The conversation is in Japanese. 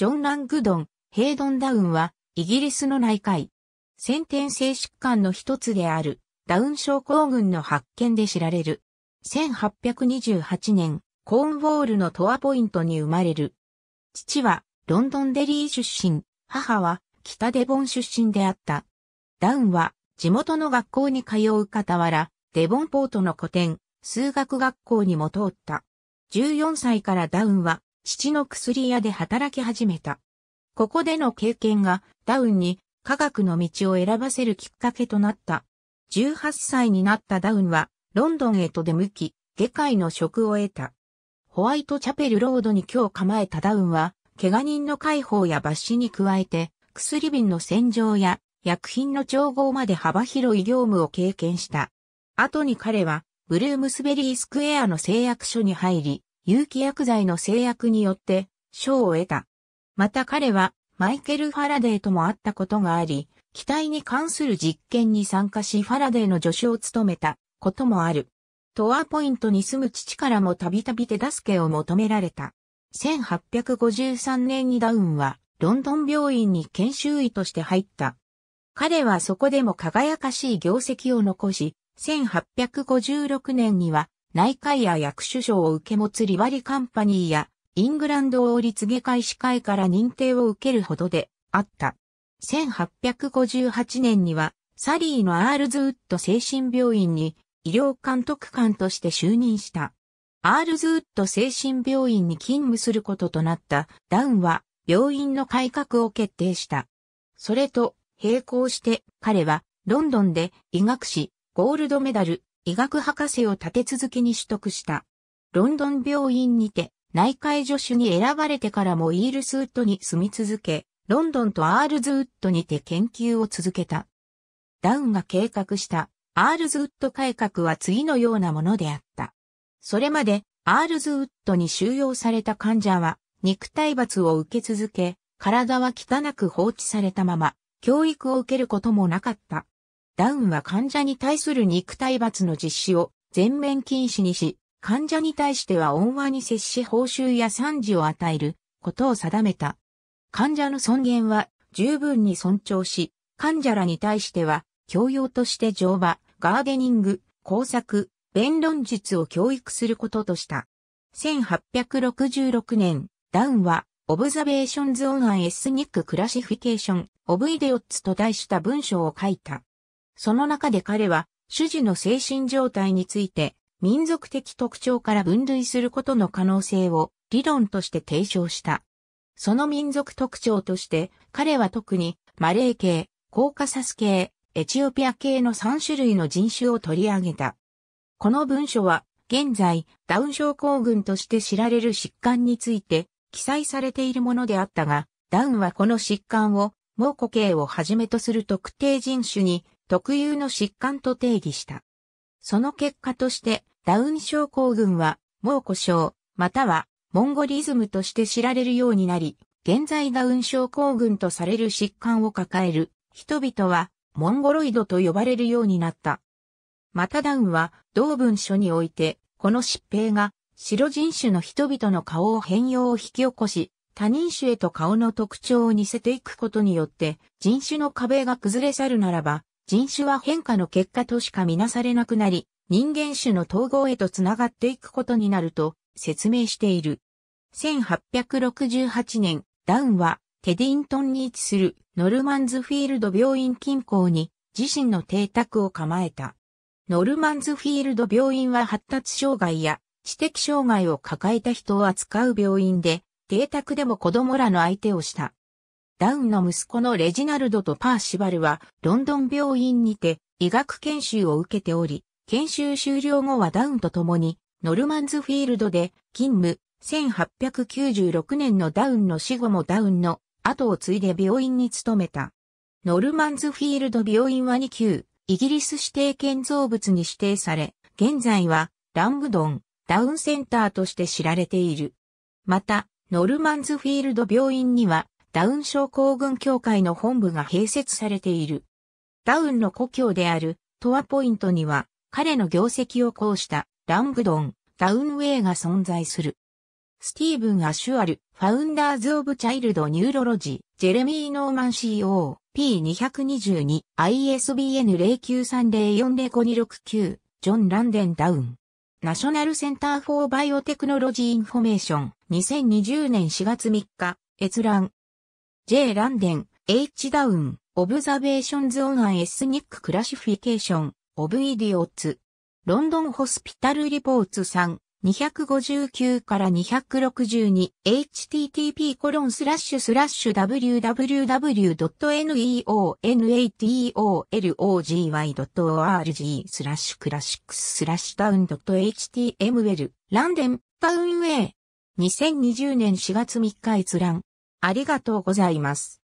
ジョン・ラングドン、ヘイドンダウンは、イギリスの内科医。先天性疾患の一つである、ダウン症候群の発見で知られる。1828年、コーンウォールのトアポイントに生まれる。父は、ロンドンデリー出身、母は、北デボン出身であった。ダウンは、地元の学校に通う傍ら、デボンポートの古典、数学学校にも通った。14歳からダウンは、父の薬屋で働き始めた。ここでの経験がダウンに科学の道を選ばせるきっかけとなった。18歳になったダウンはロンドンへと出向き、下界の職を得た。ホワイトチャペルロードに今日構えたダウンは、怪我人の解放や抜死に加えて、薬瓶の洗浄や薬品の調合まで幅広い業務を経験した。後に彼は、ブルームスベリースクエアの製薬所に入り、有機薬剤の制約によって賞を得た。また彼はマイケル・ファラデーとも会ったことがあり、機体に関する実験に参加しファラデーの助手を務めたこともある。トワポイントに住む父からもたびたび手助けを求められた。1853年にダウンはロンドン病院に研修医として入った。彼はそこでも輝かしい業績を残し、1856年には内科医や役首相を受け持つリバリカンパニーや、イングランド王立科医司会から認定を受けるほどであった。1858年には、サリーのアールズウッド精神病院に医療監督官として就任した。アールズウッド精神病院に勤務することとなったダウンは病院の改革を決定した。それと並行して彼はロンドンで医学士、ゴールドメダル医学博士を立て続けに取得した。ロンドン病院にて内科医助手に選ばれてからもイールスウッドに住み続け、ロンドンとアールズウッドにて研究を続けた。ダウンが計画したアールズウッド改革は次のようなものであった。それまでアールズウッドに収容された患者は肉体罰を受け続け、体は汚く放置されたまま、教育を受けることもなかった。ダウンは患者に対する肉体罰の実施を全面禁止にし、患者に対しては恩和に接し報酬や賛辞を与えることを定めた。患者の尊厳は十分に尊重し、患者らに対しては教養として乗馬、ガーデニング、工作、弁論術を教育することとした。1866年、ダウンは、オブザベーションズオンアンエスニッククラシフィケーション、オブイデオッツと題した文章を書いた。その中で彼は、主事の精神状態について、民族的特徴から分類することの可能性を理論として提唱した。その民族特徴として、彼は特にマレー系、コーカサス系、エチオピア系の3種類の人種を取り上げた。この文書は、現在、ダウン症候群として知られる疾患について、記載されているものであったが、ダウンはこの疾患を、猛固系をはじめとする特定人種に特有の疾患と定義した。その結果として、ダウン症候群は、猛虎症、または、モンゴリズムとして知られるようになり、現在ダウン症候群とされる疾患を抱える人々は、モンゴロイドと呼ばれるようになった。またダウンは、同文書において、この疾病が、白人種の人々の顔を変容を引き起こし、他人種へと顔の特徴を似せていくことによって、人種の壁が崩れ去るならば、人種は変化の結果としか見なされなくなり、人間種の統合へとつながっていくことになると説明している。1868年、ダウンはテディントンに位置するノルマンズフィールド病院近郊に自身の邸宅を構えた。ノルマンズフィールド病院は発達障害や知的障害を抱えた人を扱う病院で、邸宅でも子供らの相手をした。ダウンの息子のレジナルドとパーシバルは、ロンドン病院にて医学研修を受けており、研修終了後はダウンと共に、ノルマンズフィールドで勤務、1896年のダウンの死後もダウンの後を継いで病院に勤めた。ノルマンズフィールド病院は2級、イギリス指定建造物に指定され、現在はラングドン、ダウンセンターとして知られている。また、ノルマンズフィールド病院にはダウン症候群協会の本部が併設されている。ダウンの故郷であるトアポイントには彼の業績をこうしたラングドン、ダウンウェイが存在する。スティーブン・アシュアル、ファウンダーズ・オブ・チャイルド・ニューロロジー、ジェレミー・ノーマン CO、P222、ISBN093040 5 269、ジョン・ランデン・ダウン。ナショナルセンター・フォー・バイオテクノロジー・インフォメーション、2020年4月3日、閲覧、J. ランデン、H. ダウン、オブザベーションズオンアンエスニッククラシフィケーション、オブイディオッツ。ロンドンホスピタルリポーツ3、259から 262http コロンスラッシュスラッシュ www.neonatology.org スラッシュクラシックススラッシュダウン .html ランデンタウンウェイ2020年4月3日閲覧ありがとうございます。